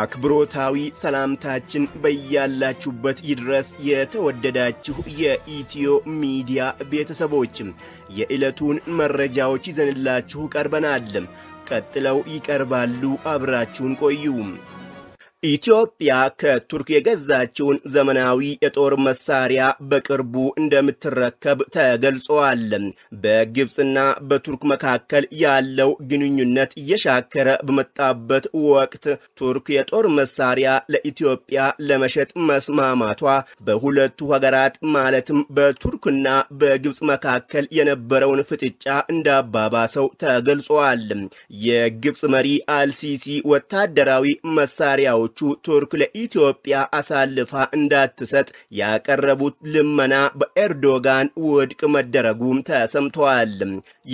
አክብሮታዊ ሰላምታችን በያላችሁበት ይድረስ። የተወደዳችሁ የኢትዮ ሚዲያ ቤተሰቦች የዕለቱን መረጃዎች ይዘንላችሁ ቀርበናል። ቀጥለው ይቀርባሉ። አብራችሁን ቆዩ። ኢትዮጵያ ከቱርክ የገዛችውን ዘመናዊ የጦር መሳሪያ በቅርቡ እንደምትረከብ ተገልጿል። በግብፅና በቱርክ መካከል ያለው ግንኙነት እየሻከረ በመጣበት ወቅት ቱርክ የጦር መሳሪያ ለኢትዮጵያ ለመሸጥ መስማማቷ በሁለቱ ሀገራት ማለትም በቱርክና በግብፅ መካከል የነበረውን ፍጥጫ እንዳባባሰው ተገልጿል። የግብፅ መሪ አልሲሲ ወታደራዊ መሳሪያዎች ሀገሮቹ ቱርክ ለኢትዮጵያ አሳልፋ እንዳትሰጥ ያቀረቡት ልመና በኤርዶጋን ውድቅ መደረጉም ተሰምተዋል።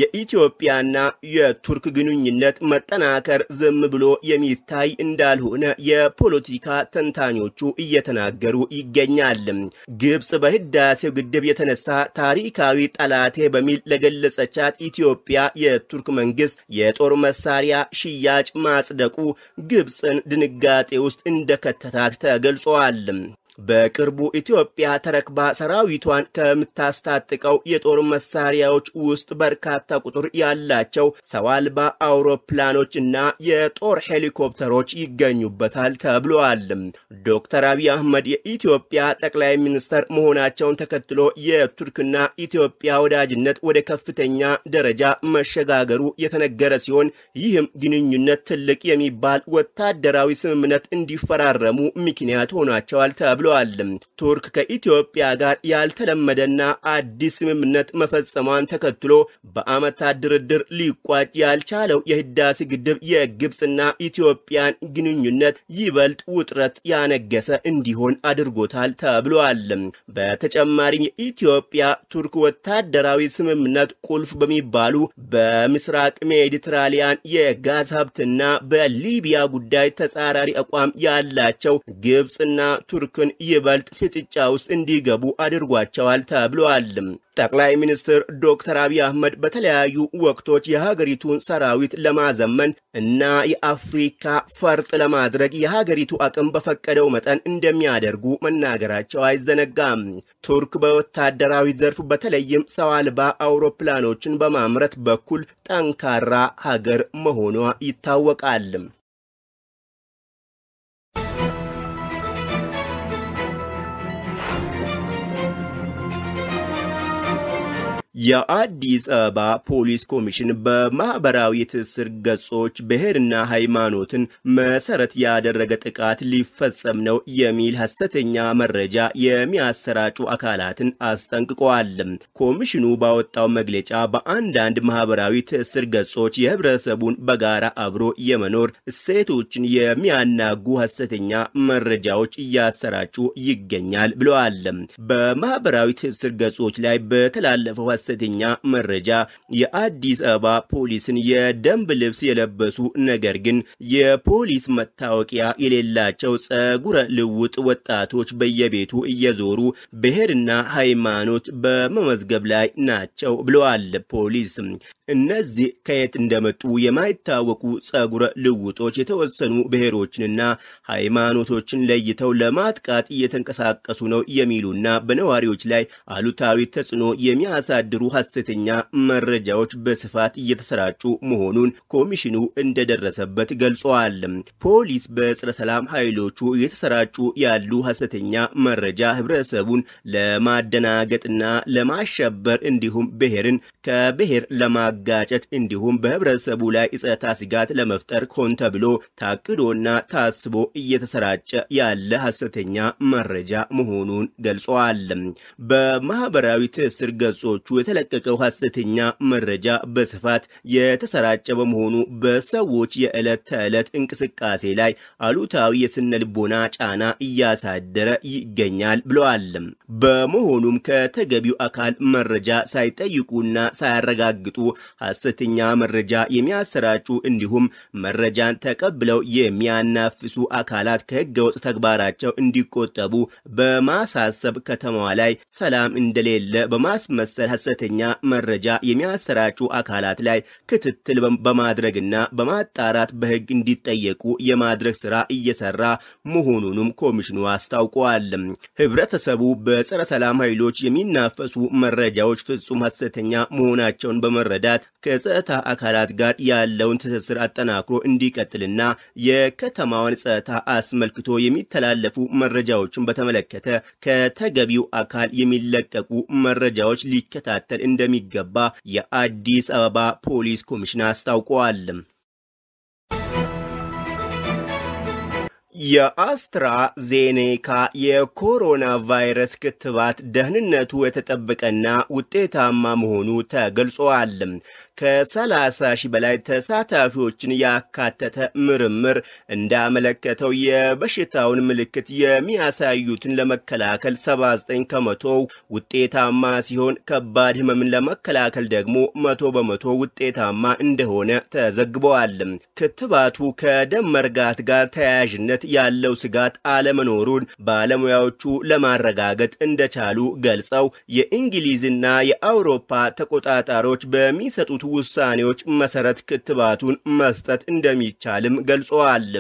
የኢትዮጵያና የቱርክ ግንኙነት መጠናከር ዝም ብሎ የሚታይ እንዳልሆነ የፖለቲካ ተንታኞቹ እየተናገሩ ይገኛል። ግብጽ በህዳሴው ግድብ የተነሳ ታሪካዊ ጠላቴ በሚል ለገለጸቻት ኢትዮጵያ የቱርክ መንግስት የጦር መሳሪያ ሽያጭ ማጽደቁ ግብፅን ድንጋጤ ውስጥ እንደከተታት ተገልጿል። በቅርቡ ኢትዮጵያ ተረክባ ሰራዊቷን ከምታስታጥቀው የጦር መሳሪያዎች ውስጥ በርካታ ቁጥር ያላቸው ሰው አልባ አውሮፕላኖች እና የጦር ሄሊኮፕተሮች ይገኙበታል ተብሏል። ዶክተር አብይ አህመድ የኢትዮጵያ ጠቅላይ ሚኒስተር መሆናቸውን ተከትሎ የቱርክና ኢትዮጵያ ወዳጅነት ወደ ከፍተኛ ደረጃ መሸጋገሩ የተነገረ ሲሆን ይህም ግንኙነት ትልቅ የሚባል ወታደራዊ ስምምነት እንዲፈራረሙ ምክንያት ሆኗቸዋል ተብሏል። ብለዋል። ቱርክ ከኢትዮጵያ ጋር ያልተለመደና አዲስ ስምምነት መፈጸሟን ተከትሎ በዓመታት ድርድር ሊቋጭ ያልቻለው የህዳሴ ግድብ የግብፅና ኢትዮጵያን ግንኙነት ይበልጥ ውጥረት ያነገሰ እንዲሆን አድርጎታል ተብሏል። በተጨማሪም የኢትዮጵያ ቱርክ ወታደራዊ ስምምነት ቁልፍ በሚባሉ በምስራቅ ሜዲትራሊያን የጋዝ ሀብትና በሊቢያ ጉዳይ ተጻራሪ አቋም ያላቸው ግብፅና ቱርክን ይበልጥ ፍጥጫ ውስጥ እንዲገቡ አድርጓቸዋል ተብሏል። ጠቅላይ ሚኒስትር ዶክተር አብይ አህመድ በተለያዩ ወቅቶች የሀገሪቱን ሰራዊት ለማዘመን እና የአፍሪካ ፈርጥ ለማድረግ የሀገሪቱ አቅም በፈቀደው መጠን እንደሚያደርጉ መናገራቸው አይዘነጋም። ቱርክ በወታደራዊ ዘርፍ በተለይም ሰው አልባ አውሮፕላኖችን በማምረት በኩል ጠንካራ ሀገር መሆኗ ይታወቃል። የአዲስ አበባ ፖሊስ ኮሚሽን በማህበራዊ ትስስር ገጾች ብሔርና ሃይማኖትን መሰረት ያደረገ ጥቃት ሊፈጸም ነው የሚል ሐሰተኛ መረጃ የሚያሰራጩ አካላትን አስጠንቅቋል። ኮሚሽኑ ባወጣው መግለጫ በአንዳንድ ማህበራዊ ትስስር ገጾች የህብረተሰቡን በጋራ አብሮ የመኖር እሴቶችን የሚያናጉ ሐሰተኛ መረጃዎች እያሰራጩ ይገኛል ብለዋል። በማህበራዊ ትስስር ገጾች ላይ በተላለፈው ሐሰተኛ መረጃ የአዲስ አበባ ፖሊስን የደንብ ልብስ የለበሱ ነገር ግን የፖሊስ መታወቂያ የሌላቸው ጸጉረ ልውጥ ወጣቶች በየቤቱ እየዞሩ ብሔርና ሃይማኖት በመመዝገብ ላይ ናቸው ብለዋል ፖሊስ። እነዚህ ከየት እንደመጡ የማይታወቁ ጸጉረ ልውጦች የተወሰኑ ብሔሮችንና ሃይማኖቶችን ለይተው ለማጥቃት እየተንቀሳቀሱ ነው የሚሉና በነዋሪዎች ላይ አሉታዊ ተጽዕኖ የሚያሳድሩ ሐሰተኛ መረጃዎች በስፋት እየተሰራጩ መሆኑን ኮሚሽኑ እንደደረሰበት ገልጸዋል። ፖሊስ በጸረ ሰላም ኃይሎቹ እየተሰራጩ ያሉ ሐሰተኛ መረጃ ህብረተሰቡን ለማደናገጥና ለማሸበር እንዲሁም ብሔርን ከብሔር ለማ ለማጋጨት እንዲሁም በህብረተሰቡ ላይ እጸታ ስጋት ለመፍጠር ሆን ተብሎ ታቅዶና ታስቦ እየተሰራጨ ያለ ሐሰተኛ መረጃ መሆኑን ገልጸዋል። በማህበራዊ ትስስር ገጾቹ የተለቀቀው ሐሰተኛ መረጃ በስፋት የተሰራጨ በመሆኑ በሰዎች የዕለት ተዕለት እንቅስቃሴ ላይ አሉታዊ የስነ ልቦና ጫና እያሳደረ ይገኛል ብለዋል። በመሆኑም ከተገቢው አካል መረጃ ሳይጠይቁና ሳያረጋግጡ ሐሰተኛ መረጃ የሚያሰራጩ እንዲሁም መረጃን ተቀብለው የሚያናፍሱ አካላት ከህገወጥ ተግባራቸው እንዲቆጠቡ በማሳሰብ ከተማዋ ላይ ሰላም እንደሌለ በማስመሰል ሐሰተኛ መረጃ የሚያሰራጩ አካላት ላይ ክትትል በማድረግና በማጣራት በህግ እንዲጠየቁ የማድረግ ስራ እየሰራ መሆኑንም ኮሚሽኑ አስታውቀዋል። ህብረተሰቡ በጸረ ሰላም ኃይሎች የሚናፈሱ መረጃዎች ፍጹም ሐሰተኛ መሆናቸውን በመረዳት አባላት ከጸጥታ አካላት ጋር ያለውን ትስስር አጠናክሮ እንዲቀጥልና የከተማዋን ጸጥታ አስመልክቶ የሚተላለፉ መረጃዎችን በተመለከተ ከተገቢው አካል የሚለቀቁ መረጃዎች ሊከታተል እንደሚገባ የአዲስ አበባ ፖሊስ ኮሚሽን አስታውቀዋል። የአስትራዜኔካ የኮሮና ቫይረስ ክትባት ደህንነቱ የተጠበቀና ውጤታማ መሆኑ ተገልጿል። ከ30 ሺህ በላይ ተሳታፊዎችን ያካተተ ምርምር እንዳመለከተው የበሽታውን ምልክት የሚያሳዩትን ለመከላከል 79 ከመቶ ውጤታማ ሲሆን ከባድ ህመምን ለመከላከል ደግሞ መቶ በመቶ ውጤታማ እንደሆነ ተዘግበዋል። ክትባቱ ከደም መርጋት ጋር ተያያዥነት ያለው ስጋት አለመኖሩን ባለሙያዎቹ ለማረጋገጥ እንደቻሉ ገልጸው የእንግሊዝና የአውሮፓ ተቆጣጣሪዎች በሚሰጡት ውሳኔዎች መሰረት ክትባቱን መስጠት እንደሚቻልም ገልጸዋል።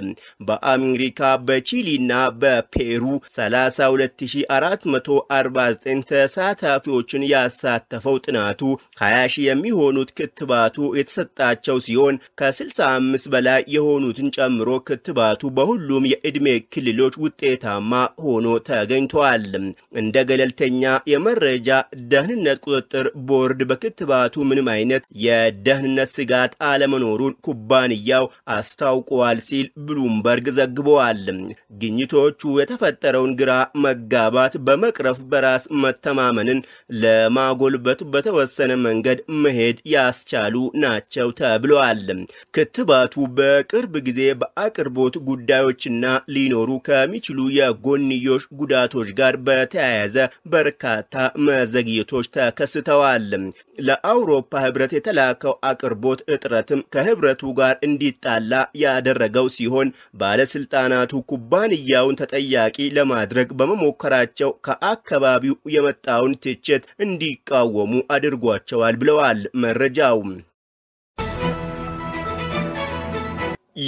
በአሜሪካ በቺሊና በፔሩ 32449 ተሳታፊዎችን ያሳተፈው ጥናቱ 20 ሺህ የሚሆኑት ክትባቱ የተሰጣቸው ሲሆን ከ65 በላይ የሆኑትን ጨምሮ ክትባቱ በሁሉም የዕድሜ ክልሎች ውጤታማ ሆኖ ተገኝቷል። እንደ ገለልተኛ የመረጃ ደህንነት ቁጥጥር ቦርድ በክትባቱ ምንም አይነት የ የደህንነት ስጋት አለመኖሩን ኩባንያው አስታውቀዋል ሲል ብሉምበርግ ዘግበዋል። ግኝቶቹ የተፈጠረውን ግራ መጋባት በመቅረፍ በራስ መተማመንን ለማጎልበት በተወሰነ መንገድ መሄድ ያስቻሉ ናቸው ተብለዋል። ክትባቱ በቅርብ ጊዜ በአቅርቦት ጉዳዮችና ሊኖሩ ከሚችሉ የጎንዮሽ ጉዳቶች ጋር በተያያዘ በርካታ መዘግየቶች ተከስተዋል። ለአውሮፓ ህብረት የተላ የላከው አቅርቦት እጥረትም ከህብረቱ ጋር እንዲጣላ ያደረገው ሲሆን ባለስልጣናቱ ኩባንያውን ተጠያቂ ለማድረግ በመሞከራቸው ከአካባቢው የመጣውን ትችት እንዲቃወሙ አድርጓቸዋል ብለዋል መረጃው።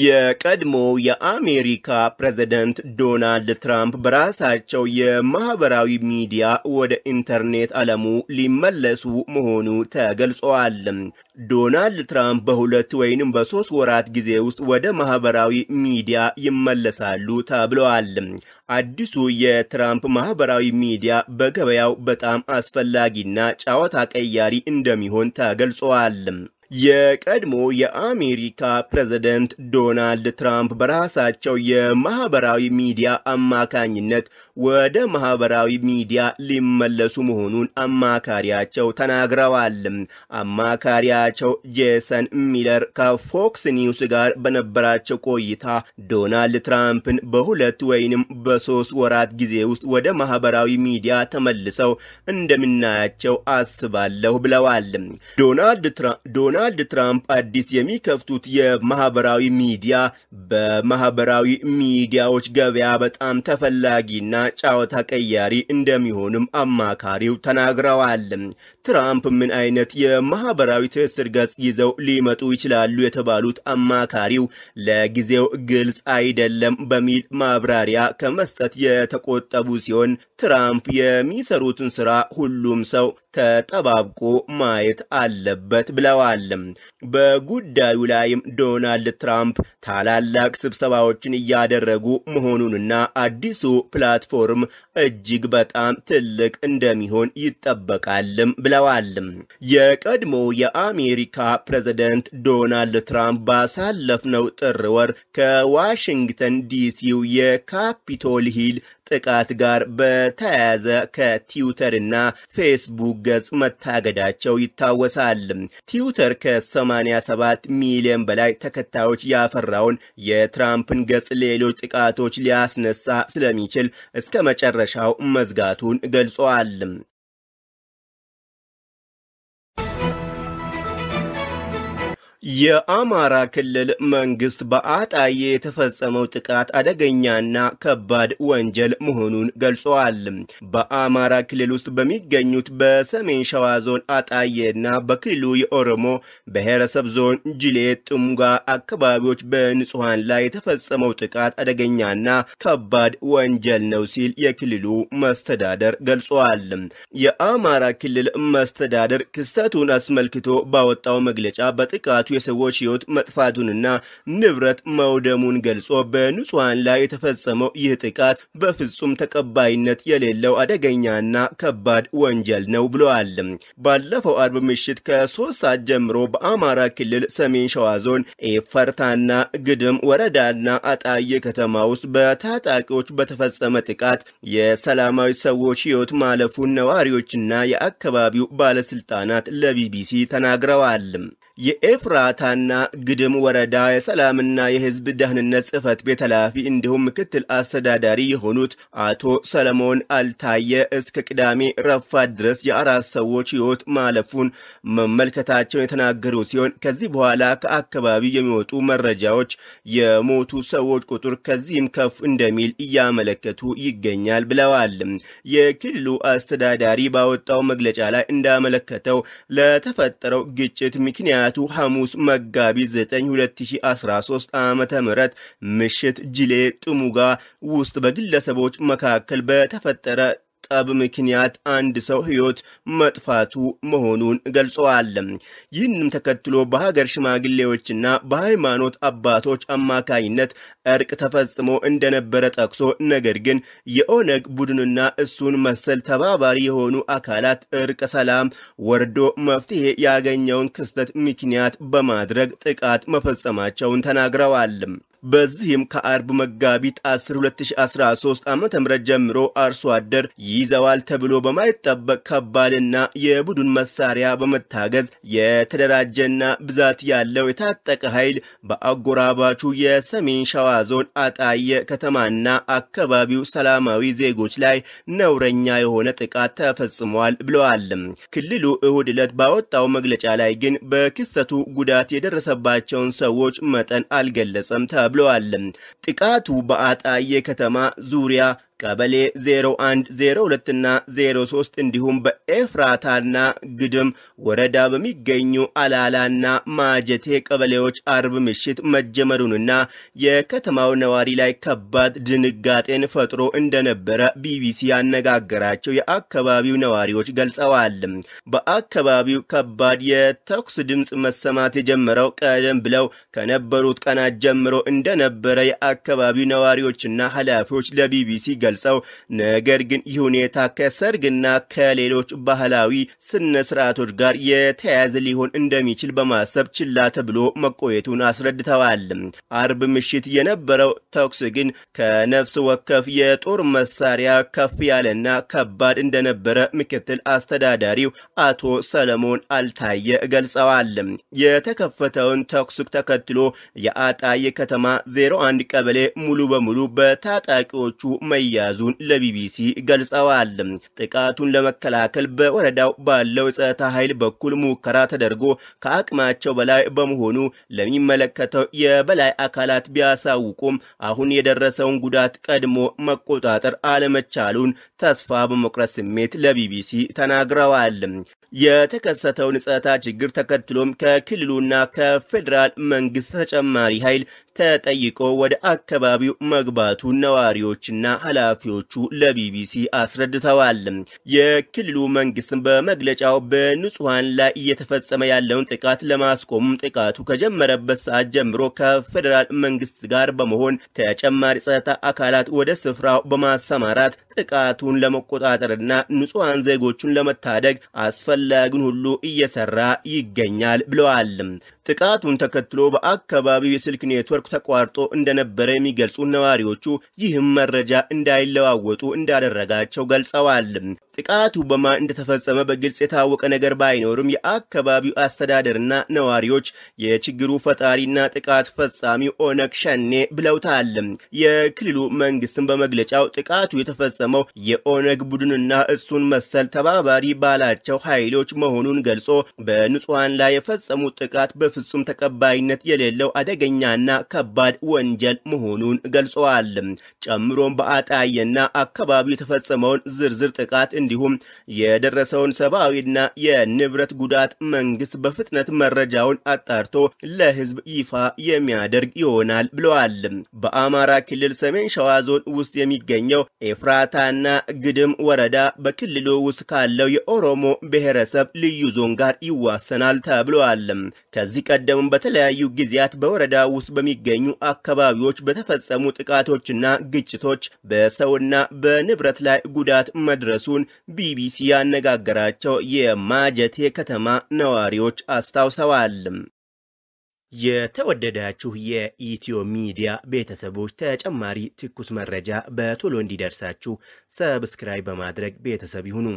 የቀድሞ የአሜሪካ ፕሬዝደንት ዶናልድ ትራምፕ በራሳቸው የማህበራዊ ሚዲያ ወደ ኢንተርኔት ዓለሙ ሊመለሱ መሆኑ ተገልጿል። ዶናልድ ትራምፕ በሁለት ወይንም በሶስት ወራት ጊዜ ውስጥ ወደ ማህበራዊ ሚዲያ ይመለሳሉ ተብለዋል። አዲሱ የትራምፕ ማህበራዊ ሚዲያ በገበያው በጣም አስፈላጊና ጨዋታ ቀያሪ እንደሚሆን ተገልጿል። የቀድሞ የአሜሪካ ፕሬዝደንት ዶናልድ ትራምፕ በራሳቸው የማህበራዊ ሚዲያ አማካኝነት ወደ ማህበራዊ ሚዲያ ሊመለሱ መሆኑን አማካሪያቸው ተናግረዋል። አማካሪያቸው ጄሰን ሚለር ከፎክስ ኒውስ ጋር በነበራቸው ቆይታ ዶናልድ ትራምፕን በሁለት ወይንም በሶስት ወራት ጊዜ ውስጥ ወደ ማህበራዊ ሚዲያ ተመልሰው እንደምናያቸው አስባለሁ ብለዋል። ዶናልድ ትራምፕ አዲስ የሚከፍቱት የማህበራዊ ሚዲያ በማህበራዊ ሚዲያዎች ገበያ በጣም ተፈላጊና ጨዋታ ቀያሪ እንደሚሆንም አማካሪው ተናግረዋል። ትራምፕ ምን አይነት የማህበራዊ ትስስር ገጽ ይዘው ሊመጡ ይችላሉ የተባሉት አማካሪው ለጊዜው ግልጽ አይደለም በሚል ማብራሪያ ከመስጠት የተቆጠቡ ሲሆን ትራምፕ የሚሰሩትን ስራ ሁሉም ሰው ተጠባብቆ ማየት አለበት ብለዋል። በጉዳዩ ላይም ዶናልድ ትራምፕ ታላላቅ ስብሰባዎችን እያደረጉ መሆኑንና አዲሱ ፕላትፎርም ዩኒፎርም እጅግ በጣም ትልቅ እንደሚሆን ይጠበቃልም ብለዋል። የቀድሞ የአሜሪካ ፕሬዝደንት ዶናልድ ትራምፕ ባሳለፍነው ጥር ወር ከዋሽንግተን ዲሲው የካፒቶል ሂል ጥቃት ጋር በተያያዘ ና ፌስቡክ ገጽ መታገዳቸው ይታወሳል። ቲዩተር ከ87 ሚሊዮን በላይ ተከታዮች ያፈራውን የትራምፕን ገጽ ሌሎች ጥቃቶች ሊያስነሳ ስለሚችል እስከ መጨረሻው መዝጋቱን ገልጿል። የአማራ ክልል መንግስት በአጣዬ የተፈጸመው ጥቃት አደገኛና ከባድ ወንጀል መሆኑን ገልጿል። በአማራ ክልል ውስጥ በሚገኙት በሰሜን ሸዋ ዞን አጣዬና በክልሉ የኦሮሞ ብሔረሰብ ዞን ጅሌ ጥሙጋ አካባቢዎች በንጹሐን ላይ የተፈጸመው ጥቃት አደገኛና ከባድ ወንጀል ነው ሲል የክልሉ መስተዳደር ገልጿል። የአማራ ክልል መስተዳደር ክስተቱን አስመልክቶ ባወጣው መግለጫ በጥቃቱ የሰዎች ሕይወት መጥፋቱንና ንብረት መውደሙን ገልጾ በንጹሐን ላይ የተፈጸመው ይህ ጥቃት በፍጹም ተቀባይነት የሌለው አደገኛና ከባድ ወንጀል ነው ብለዋል። ባለፈው አርብ ምሽት ከሶስት ሰዓት ጀምሮ በአማራ ክልል ሰሜን ሸዋ ዞን ኤፈርታና ግድም ወረዳና አጣዬ ከተማ ውስጥ በታጣቂዎች በተፈጸመ ጥቃት የሰላማዊ ሰዎች ሕይወት ማለፉን ነዋሪዎችና የአካባቢው ባለስልጣናት ለቢቢሲ ተናግረዋል። የኤፍራታና ግድም ወረዳ የሰላምና የህዝብ ደህንነት ጽህፈት ቤት ኃላፊ እንዲሁም ምክትል አስተዳዳሪ የሆኑት አቶ ሰለሞን አልታየ እስከ ቅዳሜ ረፋት ድረስ የአራት ሰዎች ህይወት ማለፉን መመልከታቸውን የተናገሩ ሲሆን ከዚህ በኋላ ከአካባቢው የሚወጡ መረጃዎች የሞቱ ሰዎች ቁጥር ከዚህም ከፍ እንደሚል እያመለከቱ ይገኛል ብለዋል። የክልሉ አስተዳዳሪ ባወጣው መግለጫ ላይ እንዳመለከተው ለተፈጠረው ግጭት ምክንያት ጥቃቱ ሐሙስ መጋቢት 9 2013 ዓ ም ምሽት ጅሌ ጥሙጋ ውስጥ በግለሰቦች መካከል በተፈጠረ ጠብ ምክንያት አንድ ሰው ህይወት መጥፋቱ መሆኑን ገልጸዋል። ይህንም ተከትሎ በሀገር ሽማግሌዎችና በሃይማኖት አባቶች አማካኝነት እርቅ ተፈጽሞ እንደነበረ ጠቅሶ ነገር ግን የኦነግ ቡድንና እሱን መሰል ተባባሪ የሆኑ አካላት እርቅ ሰላም ወርዶ መፍትሄ ያገኘውን ክስተት ምክንያት በማድረግ ጥቃት መፈጸማቸውን ተናግረዋል። በዚህም ከአርብ መጋቢት 10 2013 ዓ ም ጀምሮ አርሶ አደር ይይዘዋል ተብሎ በማይጠበቅ ከባድና የቡድን መሳሪያ በመታገዝ የተደራጀና ብዛት ያለው የታጠቀ ኃይል በአጎራባቹ የሰሜን ሸዋ ዞን አጣየ ከተማና አካባቢው ሰላማዊ ዜጎች ላይ ነውረኛ የሆነ ጥቃት ተፈጽሟል ብለዋል። ክልሉ እሁድ ዕለት ባወጣው መግለጫ ላይ ግን በክስተቱ ጉዳት የደረሰባቸውን ሰዎች መጠን አልገለጸም። ብለዋል። ጥቃቱ በአጣዬ ከተማ ዙሪያ ቀበሌ 01፣ 02 03 እንዲሁም በኤፍራታና ግድም ወረዳ በሚገኙ አላላና ማጀቴ ቀበሌዎች አርብ ምሽት መጀመሩንና የከተማው ነዋሪ ላይ ከባድ ድንጋጤን ፈጥሮ እንደነበረ ቢቢሲ ያነጋገራቸው የአካባቢው ነዋሪዎች ገልጸዋል። በአካባቢው ከባድ የተኩስ ድምፅ መሰማት የጀመረው ቀደም ብለው ከነበሩት ቀናት ጀምሮ እንደነበረ የአካባቢው ነዋሪዎችና ኃላፊዎች ለቢቢሲ ገልጸው ነገር ግን ይህ ሁኔታ ከሰርግና ከሌሎች ባህላዊ ስነ ስርዓቶች ጋር የተያያዘ ሊሆን እንደሚችል በማሰብ ችላ ተብሎ መቆየቱን አስረድተዋል። አርብ ምሽት የነበረው ተኩስ ግን ከነፍስ ወከፍ የጦር መሳሪያ ከፍ ያለና ከባድ እንደነበረ ምክትል አስተዳዳሪው አቶ ሰለሞን አልታየ ገልጸዋል። የተከፈተውን ተኩስ ተከትሎ የአጣዬ ከተማ 01 ቀበሌ ሙሉ በሙሉ በታጣቂዎቹ መያ መያዙን ለቢቢሲ ገልጸዋል። ጥቃቱን ለመከላከል በወረዳው ባለው የጸጥታ ኃይል በኩል ሙከራ ተደርጎ ከአቅማቸው በላይ በመሆኑ ለሚመለከተው የበላይ አካላት ቢያሳውቁም አሁን የደረሰውን ጉዳት ቀድሞ መቆጣጠር አለመቻሉን ተስፋ በመቁረጥ ስሜት ለቢቢሲ ተናግረዋል። የተከሰተውን ጸጥታ ችግር ተከትሎም ከክልሉና ከፌዴራል መንግስት ተጨማሪ ኃይል ተጠይቆ ወደ አካባቢው መግባቱ ነዋሪዎችና ኃላፊዎቹ ለቢቢሲ አስረድተዋል። የክልሉ መንግስት በመግለጫው በንጹሐን ላይ እየተፈጸመ ያለውን ጥቃት ለማስቆም ጥቃቱ ከጀመረበት ሰዓት ጀምሮ ከፌዴራል መንግስት ጋር በመሆን ተጨማሪ ጸጥታ አካላት ወደ ስፍራው በማሰማራት ጥቃቱን ለመቆጣጠርና ንጹሐን ዜጎቹን ለመታደግ አስፈላጊውን ሁሉ እየሰራ ይገኛል ብለዋል። ጥቃቱን ተከትሎ በአካባቢው የስልክ ኔትወርክ ተቋርጦ እንደነበረ የሚገልጹ ነዋሪዎቹ ይህም መረጃ እንዳይለዋወጡ እንዳደረጋቸው ገልጸዋል። ጥቃቱ በማን እንደተፈጸመ በግልጽ የታወቀ ነገር ባይኖርም የአካባቢው አስተዳደርና ነዋሪዎች የችግሩ ፈጣሪና ጥቃት ፈጻሚው ኦነግ ሸኔ ብለውታል። የክልሉ መንግስትን በመግለጫው ጥቃቱ የተፈጸመው የኦነግ ቡድንና እሱን መሰል ተባባሪ ባላቸው ኃይሎች መሆኑን ገልጾ በንጹሐን ላይ የፈጸሙት ጥቃት በፍጹም ተቀባይነት የሌለው አደገኛና ከባድ ወንጀል መሆኑን ገልጸዋል። ጨምሮም በአጣየና አካባቢው የተፈጸመውን ዝርዝር ጥቃት እንዲሁም የደረሰውን ሰብአዊና የንብረት ጉዳት መንግስት በፍጥነት መረጃውን አጣርቶ ለህዝብ ይፋ የሚያደርግ ይሆናል ብለዋል። በአማራ ክልል ሰሜን ሸዋ ዞን ውስጥ የሚገኘው ኤፍራታና ግድም ወረዳ በክልሉ ውስጥ ካለው የኦሮሞ ብሔረሰብ ልዩ ዞን ጋር ይዋሰናል ተብለዋል። ከዚህ ቀደም በተለያዩ ጊዜያት በወረዳ ውስጥ በሚገኙ አካባቢዎች በተፈጸሙ ጥቃቶችና ግጭቶች በሰውና በንብረት ላይ ጉዳት መድረሱን ቢቢሲ ያነጋገራቸው የማጀቴ ከተማ ነዋሪዎች አስታውሰዋል። የተወደዳችሁ የኢትዮ ሚዲያ ቤተሰቦች ተጨማሪ ትኩስ መረጃ በቶሎ እንዲደርሳችሁ ሰብስክራይብ በማድረግ ቤተሰብ ይሁኑ።